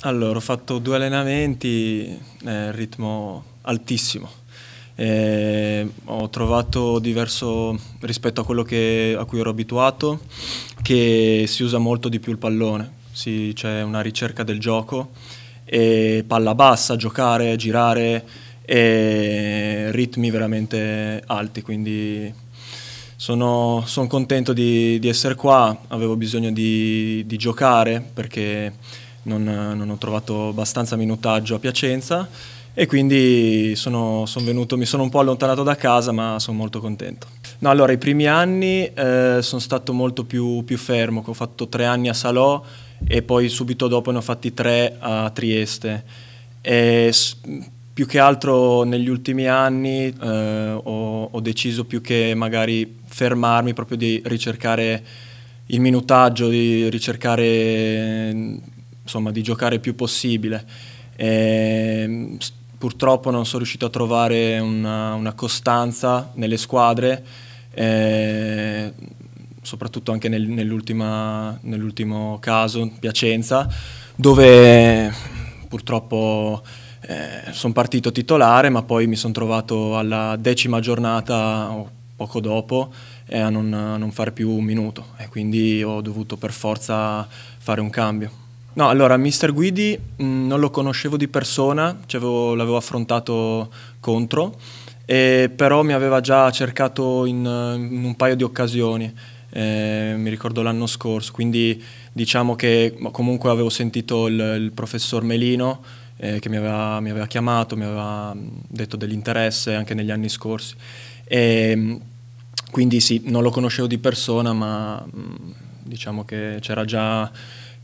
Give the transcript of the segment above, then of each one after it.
Allora, ho fatto due allenamenti a eh, ritmo altissimo. E ho trovato diverso rispetto a quello che, a cui ero abituato, che si usa molto di più il pallone, sì, c'è una ricerca del gioco, e palla bassa, giocare, girare, e ritmi veramente alti, quindi sono, sono contento di, di, essere qua, avevo bisogno di, di giocare perché non, non ho trovato abbastanza minutaggio a Piacenza e quindi sono, sono venuto, mi sono un po' allontanato da casa ma sono molto contento. No, allora i primi anni eh, sono stato molto più, più fermo, ho fatto tre anni a Salò e poi subito dopo ne ho fatti tre a Trieste. E più che altro negli ultimi anni eh, ho, ho, deciso più che magari fermarmi proprio di ricercare il minutaggio, di ricercare insomma, di giocare il più possibile. E, ehm, purtroppo non sono riuscito a trovare una, una costanza nelle squadre, eh, soprattutto anche nel, nell'ultimo caso, Piacenza, dove purtroppo eh, sono partito titolare, ma poi mi sono trovato alla decima giornata o poco dopo eh, a, non, a non fare più un minuto e quindi ho dovuto per forza fare un cambio. No, allora, Mr. Guidi mh, mm, non lo conoscevo di persona, l'avevo affrontato contro, però mi aveva già cercato in, in un paio di occasioni, eh, mi ricordo l'anno scorso, quindi diciamo che comunque avevo sentito il, il professor Melino eh, che mi aveva, mi aveva, chiamato, mi aveva mm, detto dell'interesse anche negli anni scorsi. E, mm, quindi sì, non lo conoscevo di persona, ma mh, diciamo che c'era già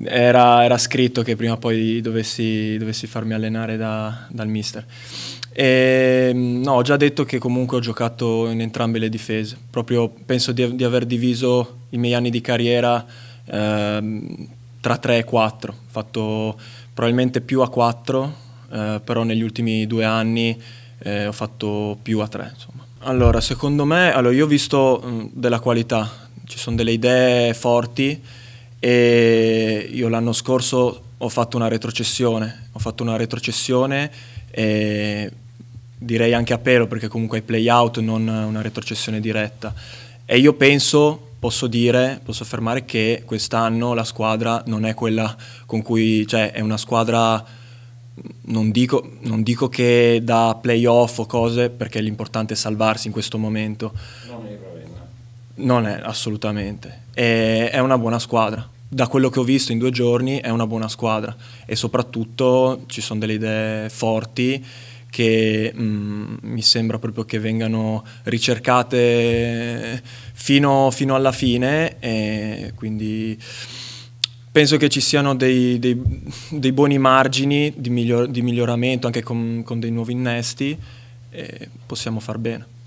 era, era, scritto che prima o poi dovessi, dovessi farmi allenare da, dal mister. E, ehm, no, ho già detto che comunque ho giocato in entrambe le difese, proprio penso di, di aver diviso i miei anni di carriera eh, tra 3 e 4, ho fatto probabilmente più a 4, eh, però negli ultimi due anni eh, ho fatto più a 3. Allora, secondo me, allora, io ho visto mh, mm, della qualità, ci sono delle idee forti, e io l'anno scorso ho fatto una retrocessione, ho fatto una retrocessione direi anche a pelo perché comunque ai out non una retrocessione diretta e io penso, posso dire, posso affermare che quest'anno la squadra non è quella con cui, cioè è una squadra non dico, non dico che da playoff o cose perché l'importante è salvarsi in questo momento. No, non è assolutamente. È, è una buona squadra. Da quello che ho visto in due giorni è una buona squadra e soprattutto ci sono delle idee forti che mm, mi sembra proprio che vengano ricercate fino, fino alla fine e quindi penso che ci siano dei, dei, dei buoni margini di, miglior, di, miglioramento anche con, con dei nuovi innesti e possiamo far bene.